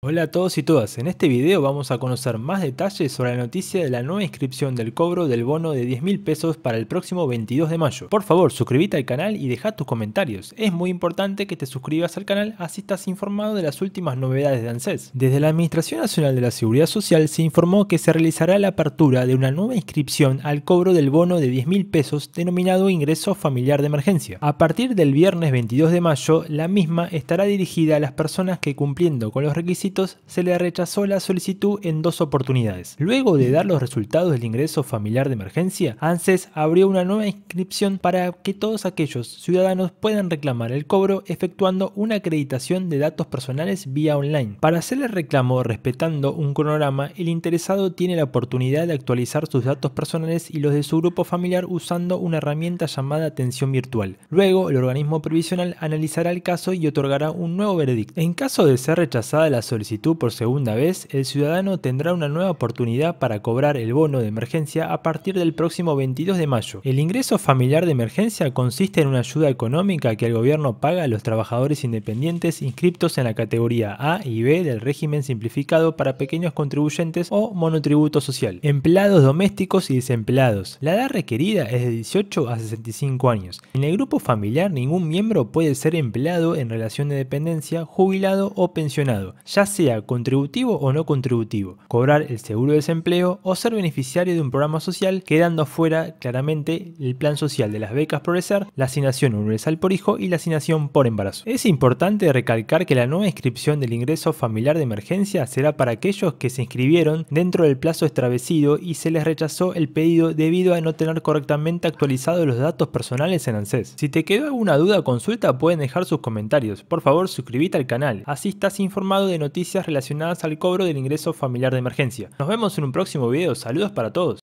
Hola a todos y todas, en este video vamos a conocer más detalles sobre la noticia de la nueva inscripción del cobro del bono de 10 mil pesos para el próximo 22 de mayo. Por favor, suscríbete al canal y deja tus comentarios. Es muy importante que te suscribas al canal, así estás informado de las últimas novedades de ANSES. Desde la Administración Nacional de la Seguridad Social se informó que se realizará la apertura de una nueva inscripción al cobro del bono de 10 mil pesos denominado ingreso familiar de emergencia. A partir del viernes 22 de mayo, la misma estará dirigida a las personas que cumpliendo con los requisitos se le rechazó la solicitud en dos oportunidades. Luego de dar los resultados del ingreso familiar de emergencia, ANSES abrió una nueva inscripción para que todos aquellos ciudadanos puedan reclamar el cobro efectuando una acreditación de datos personales vía online. Para hacer el reclamo respetando un cronograma, el interesado tiene la oportunidad de actualizar sus datos personales y los de su grupo familiar usando una herramienta llamada atención virtual. Luego, el organismo previsional analizará el caso y otorgará un nuevo veredicto. En caso de ser rechazada la solicitud, solicitud por segunda vez, el ciudadano tendrá una nueva oportunidad para cobrar el bono de emergencia a partir del próximo 22 de mayo. El ingreso familiar de emergencia consiste en una ayuda económica que el gobierno paga a los trabajadores independientes inscriptos en la categoría A y B del régimen simplificado para pequeños contribuyentes o monotributo social, empleados domésticos y desempleados. La edad requerida es de 18 a 65 años. En el grupo familiar ningún miembro puede ser empleado en relación de dependencia, jubilado o pensionado, ya sea contributivo o no contributivo, cobrar el seguro de desempleo o ser beneficiario de un programa social, quedando fuera claramente el plan social de las becas Progresar, la asignación universal por hijo y la asignación por embarazo. Es importante recalcar que la nueva inscripción del ingreso familiar de emergencia será para aquellos que se inscribieron dentro del plazo extravecido y se les rechazó el pedido debido a no tener correctamente actualizados los datos personales en ANSES. Si te quedó alguna duda o consulta pueden dejar sus comentarios. Por favor suscríbete al canal, así estás informado de noticias noticias relacionadas al cobro del ingreso familiar de emergencia. Nos vemos en un próximo video, saludos para todos.